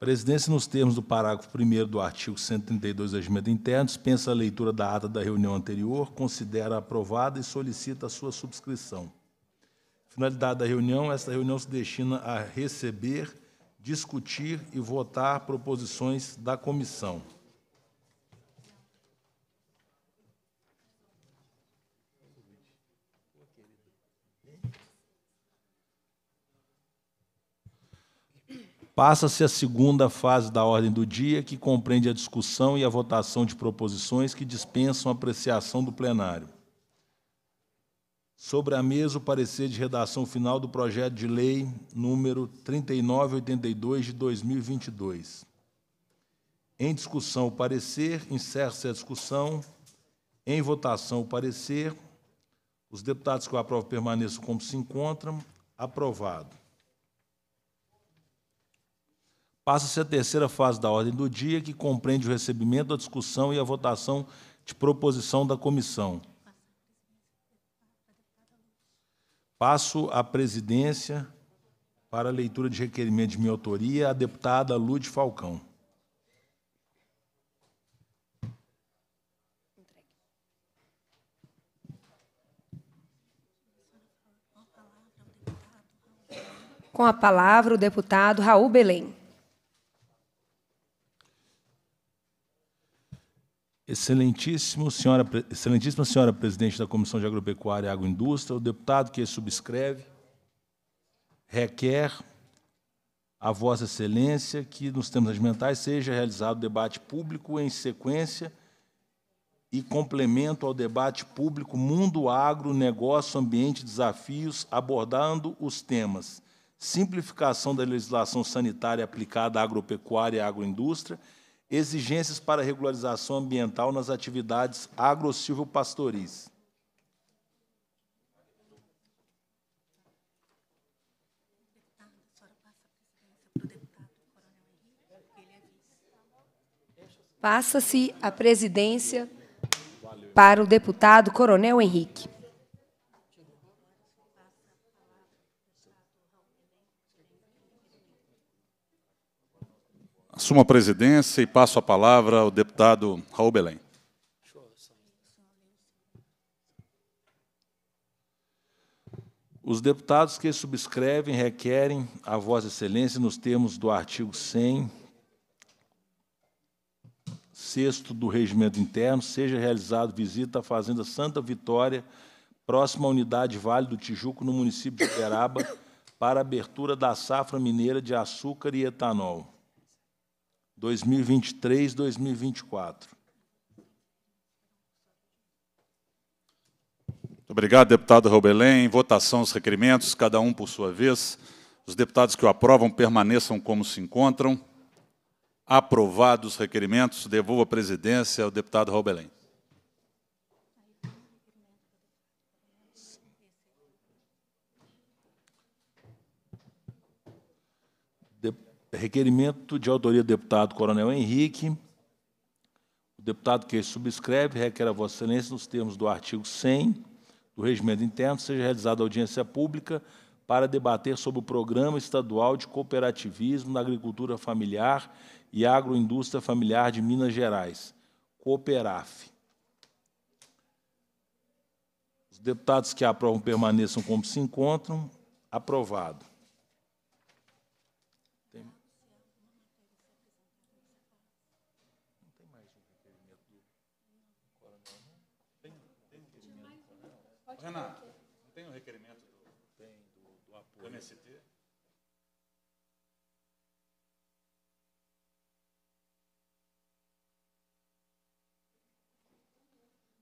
presidência, nos termos do parágrafo 1 do artigo 132 do Regimento Interno, dispensa a leitura da ata da reunião anterior, considera aprovada e solicita a sua subscrição. Finalidade da reunião: esta reunião se destina a receber, discutir e votar proposições da comissão. Passa-se a segunda fase da ordem do dia, que compreende a discussão e a votação de proposições que dispensam apreciação do plenário. Sobre a mesa, o parecer de redação final do projeto de lei número 3982 de 2022. Em discussão, o parecer. Encerra-se a discussão. Em votação, o parecer. Os deputados que o aprovam permaneçam como se encontram. Aprovado. Passa-se a terceira fase da ordem do dia, que compreende o recebimento, a discussão e a votação de proposição da comissão. Passo a presidência para a leitura de requerimento de minha autoria à deputada Lude Falcão. Com a palavra, o deputado Raul Belém. Excelentíssimo senhora, excelentíssima senhora presidente da Comissão de Agropecuária e Agroindústria, o deputado que subscreve requer a Vossa Excelência que, nos termos regimentais, seja realizado o debate público em sequência e complemento ao debate público Mundo Agro, Negócio, Ambiente, Desafios, abordando os temas simplificação da legislação sanitária aplicada à agropecuária e à agroindústria exigências para regularização ambiental nas atividades agro-silvopastoris. Passa-se a presidência para o deputado Coronel Henrique. assumo a presidência e passo a palavra ao deputado Raul Belém. Os deputados que subscrevem requerem a Vossa Excelência nos termos do artigo 100, sexto do Regimento Interno, seja realizado visita à Fazenda Santa Vitória, próxima à unidade Vale do Tijuco, no município de Uberaba, para abertura da safra mineira de açúcar e etanol. 2023, 2024. Muito obrigado, deputado Robelém. Em votação os requerimentos, cada um por sua vez. Os deputados que o aprovam permaneçam como se encontram. Aprovados os requerimentos, devolvo a presidência ao deputado Robelém. requerimento de autoria do deputado Coronel Henrique. O deputado que subscreve requer a Vossa Excelência, nos termos do artigo 100 do Regimento Interno, seja realizada audiência pública para debater sobre o Programa Estadual de Cooperativismo na Agricultura Familiar e Agroindústria Familiar de Minas Gerais, COOPERAF. Os deputados que aprovam permaneçam como se encontram. Aprovado. Pode Renato, não tem um requerimento do, tem, do, do apoio. Do MST?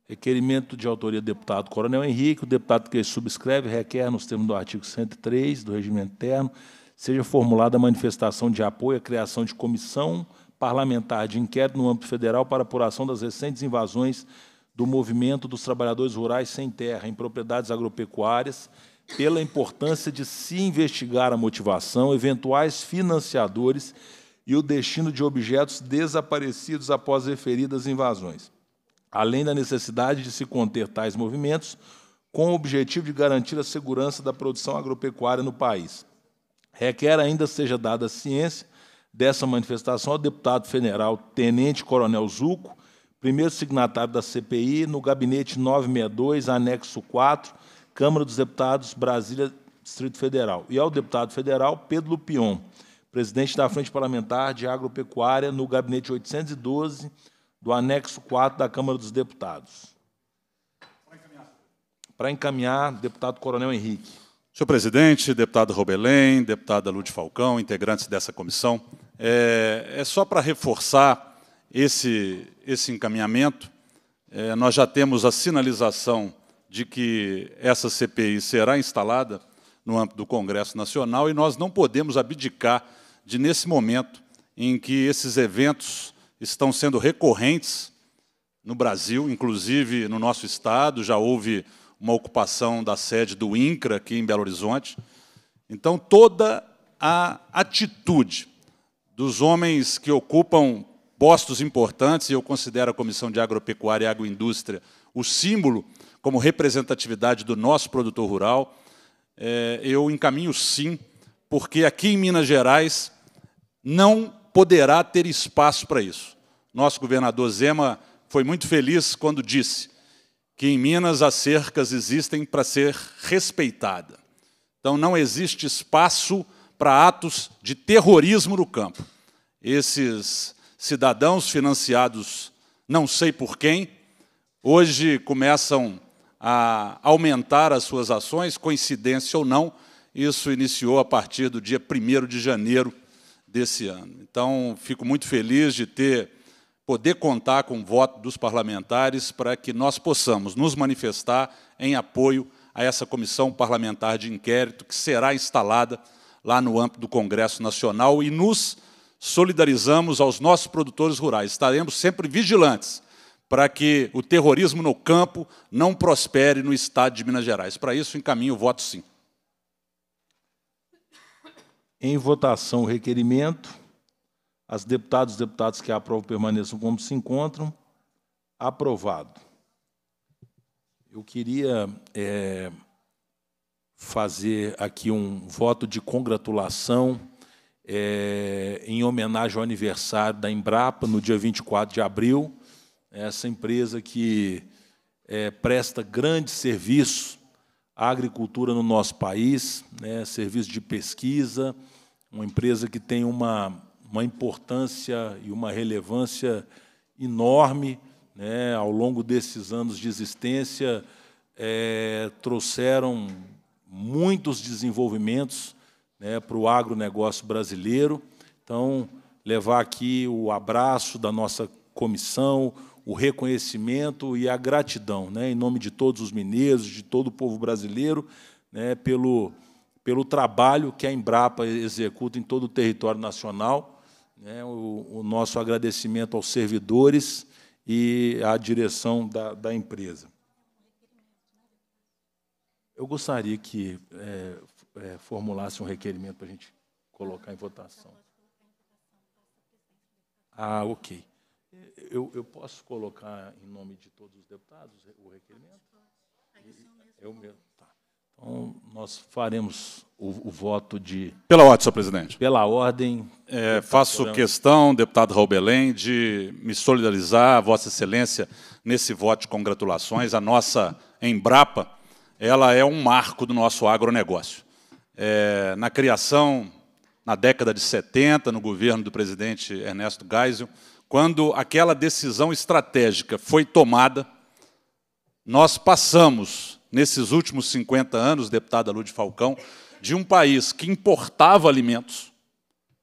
Requerimento de autoria do deputado Coronel Henrique, o deputado que subscreve requer, nos termos do artigo 103 do Regimento Interno, seja formulada a manifestação de apoio à criação de comissão parlamentar de inquérito no âmbito federal para apuração das recentes invasões do movimento dos trabalhadores rurais sem terra em propriedades agropecuárias, pela importância de se investigar a motivação, eventuais financiadores e o destino de objetos desaparecidos após referidas invasões, além da necessidade de se conter tais movimentos, com o objetivo de garantir a segurança da produção agropecuária no país. Requer ainda seja dada ciência dessa manifestação ao deputado federal Tenente Coronel Zuco, primeiro signatário da CPI, no gabinete 962, anexo 4, Câmara dos Deputados, Brasília, Distrito Federal. E ao deputado federal Pedro Lupion, presidente da Frente Parlamentar de Agropecuária, no gabinete 812, do anexo 4 da Câmara dos Deputados. Para encaminhar, deputado Coronel Henrique. Senhor presidente, deputado Robelém, deputada Lúcia Falcão, integrantes dessa comissão, é, é só para reforçar esse, esse encaminhamento. É, nós já temos a sinalização de que essa CPI será instalada no âmbito do Congresso Nacional e nós não podemos abdicar de, nesse momento em que esses eventos estão sendo recorrentes no Brasil, inclusive no nosso Estado, já houve uma ocupação da sede do INCRA aqui em Belo Horizonte. Então, toda a atitude dos homens que ocupam postos importantes, e eu considero a Comissão de Agropecuária e Agroindústria o símbolo como representatividade do nosso produtor rural, é, eu encaminho sim, porque aqui em Minas Gerais não poderá ter espaço para isso. Nosso governador Zema foi muito feliz quando disse que em Minas as cercas existem para ser respeitada. Então não existe espaço para atos de terrorismo no campo. Esses cidadãos financiados não sei por quem, hoje começam a aumentar as suas ações, coincidência ou não, isso iniciou a partir do dia 1 de janeiro desse ano. Então, fico muito feliz de ter poder contar com o voto dos parlamentares para que nós possamos nos manifestar em apoio a essa comissão parlamentar de inquérito que será instalada lá no âmbito do Congresso Nacional e nos solidarizamos aos nossos produtores rurais. Estaremos sempre vigilantes para que o terrorismo no campo não prospere no Estado de Minas Gerais. Para isso, encaminho o voto sim. Em votação o requerimento, as deputadas e deputados que aprovam permaneçam como se encontram. Aprovado. Eu queria é, fazer aqui um voto de congratulação é, em homenagem ao aniversário da Embrapa, no dia 24 de abril. Essa empresa que é, presta grande serviço à agricultura no nosso país, né, serviço de pesquisa, uma empresa que tem uma, uma importância e uma relevância enorme né, ao longo desses anos de existência, é, trouxeram muitos desenvolvimentos né, para o agronegócio brasileiro. Então, levar aqui o abraço da nossa comissão, o reconhecimento e a gratidão, né, em nome de todos os mineiros, de todo o povo brasileiro, né, pelo, pelo trabalho que a Embrapa executa em todo o território nacional. Né, o, o, nosso agradecimento aos servidores e à direção da, da empresa. Eu gostaria que é, é, formulasse um requerimento para a gente colocar em votação. Ah, ok. Eu, eu, posso colocar em nome de todos os deputados o requerimento? Eu é mesmo. Tá. Então, nós faremos o, o, voto de. Pela ordem, senhor presidente. Pela ordem. É, faço questão, deputado Raul Belém, de me solidarizar, Vossa Excelência, nesse voto de congratulações. A nossa Embrapa ela é um marco do nosso agronegócio é, na criação, na década de 70, no governo do presidente Ernesto Geisel, quando aquela decisão estratégica foi tomada, nós passamos, nesses últimos 50 anos, deputada Lúcia Falcão, de um país que importava alimentos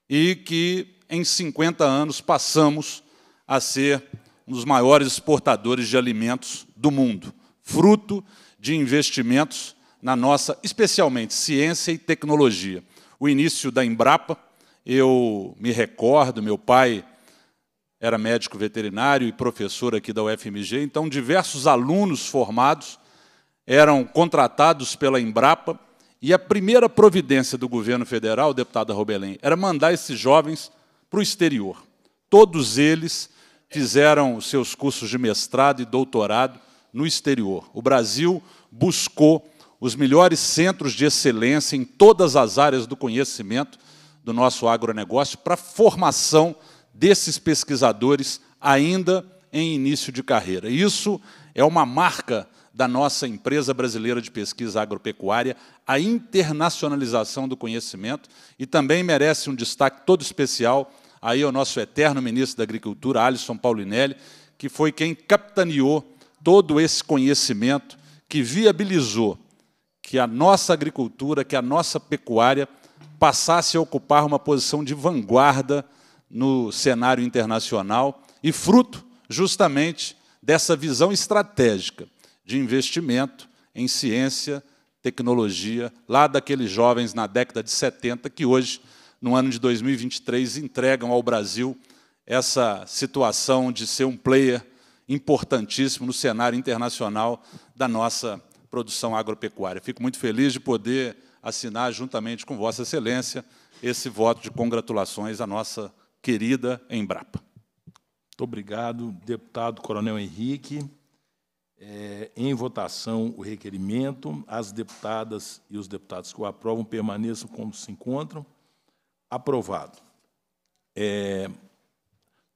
e que, em 50 anos, passamos a ser um dos maiores exportadores de alimentos do mundo, fruto de investimentos na nossa, especialmente, ciência e tecnologia. O início da Embrapa, eu me recordo, meu pai era médico veterinário e professor aqui da UFMG, então diversos alunos formados eram contratados pela Embrapa e a primeira providência do governo federal, deputada Robelém, era mandar esses jovens para o exterior. Todos eles fizeram seus cursos de mestrado e doutorado no exterior. O Brasil buscou os melhores centros de excelência em todas as áreas do conhecimento do nosso agronegócio para formação desses pesquisadores ainda em início de carreira. Isso é uma marca da nossa empresa brasileira de pesquisa agropecuária, a internacionalização do conhecimento e também merece um destaque todo especial aí ao nosso eterno ministro da Agricultura, Alisson Paulinelli, que foi quem capitaneou todo esse conhecimento que viabilizou que a nossa agricultura, que a nossa pecuária passasse a ocupar uma posição de vanguarda no cenário internacional e fruto justamente dessa visão estratégica de investimento em ciência, tecnologia, lá daqueles jovens na década de 70 que hoje, no ano de 2023, entregam ao Brasil essa situação de ser um player importantíssimo no cenário internacional da nossa produção agropecuária. Fico muito feliz de poder assinar, juntamente com Vossa Excelência, esse voto de congratulações à nossa querida Embrapa. Muito obrigado, deputado Coronel Henrique. É, em votação o requerimento, as deputadas e os deputados que o aprovam permaneçam como se encontram. Aprovado. É,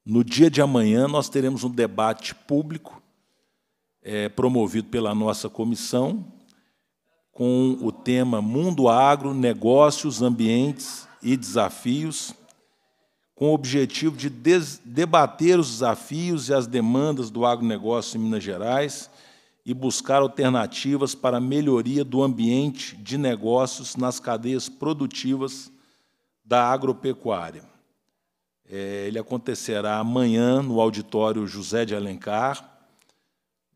no dia de amanhã, nós teremos um debate público é, promovido pela nossa comissão, com o tema Mundo Agro, Negócios, Ambientes e Desafios, com o objetivo de debater os desafios e as demandas do agronegócio em Minas Gerais e buscar alternativas para a melhoria do ambiente de negócios nas cadeias produtivas da agropecuária. É, ele acontecerá amanhã no auditório José de Alencar,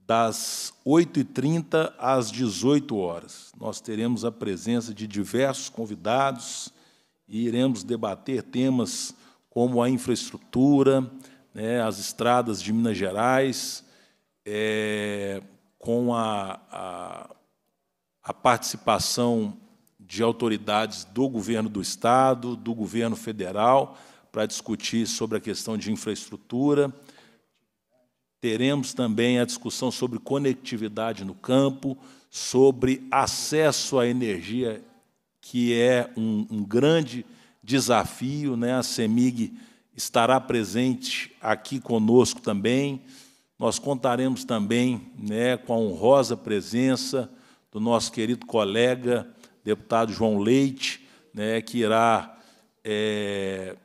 das 8h30 às 18 horas. Nós teremos a presença de diversos convidados e iremos debater temas como a infraestrutura, né, as estradas de Minas Gerais, é, com a, a, a participação de autoridades do governo do Estado, do governo federal, para discutir sobre a questão de infraestrutura teremos também a discussão sobre conectividade no campo, sobre acesso à energia, que é um, um grande desafio. Né? A CEMIG estará presente aqui conosco também. Nós contaremos também né, com a honrosa presença do nosso querido colega, deputado João Leite, né, que irá é,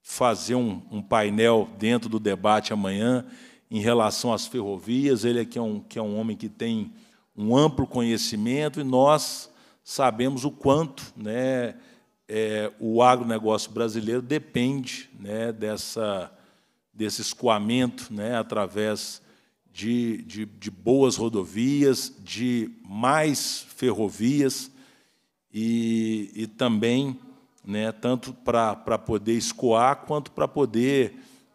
fazer um, um painel dentro do debate amanhã em relação às ferrovias, ele é que é um, que é um homem que tem um amplo conhecimento e nós sabemos o quanto né, é, o agronegócio brasileiro depende né, dessa, desse escoamento né, através de, de, de boas rodovias, de mais ferrovias e, e também né, tanto para poder escoar quanto para poder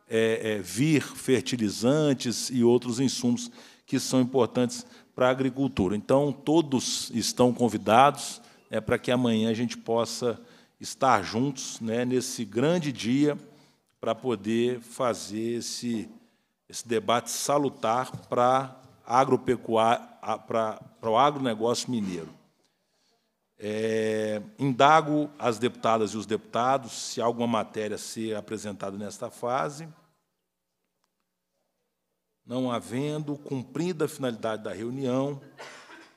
é, é, vir fertilizantes e outros insumos que são importantes para a agricultura. Então, todos estão convidados né, para que amanhã a gente possa estar juntos né, nesse grande dia para poder fazer esse, esse debate salutar para, agropecuar para, para o agronegócio mineiro. É, indago as deputadas e os deputados se há alguma matéria a ser apresentada nesta fase. Não havendo cumprida a finalidade da reunião,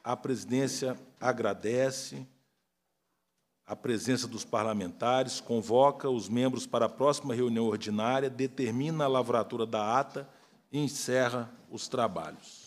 a presidência agradece a presença dos parlamentares, convoca os membros para a próxima reunião ordinária, determina a lavratura da ata e encerra os trabalhos.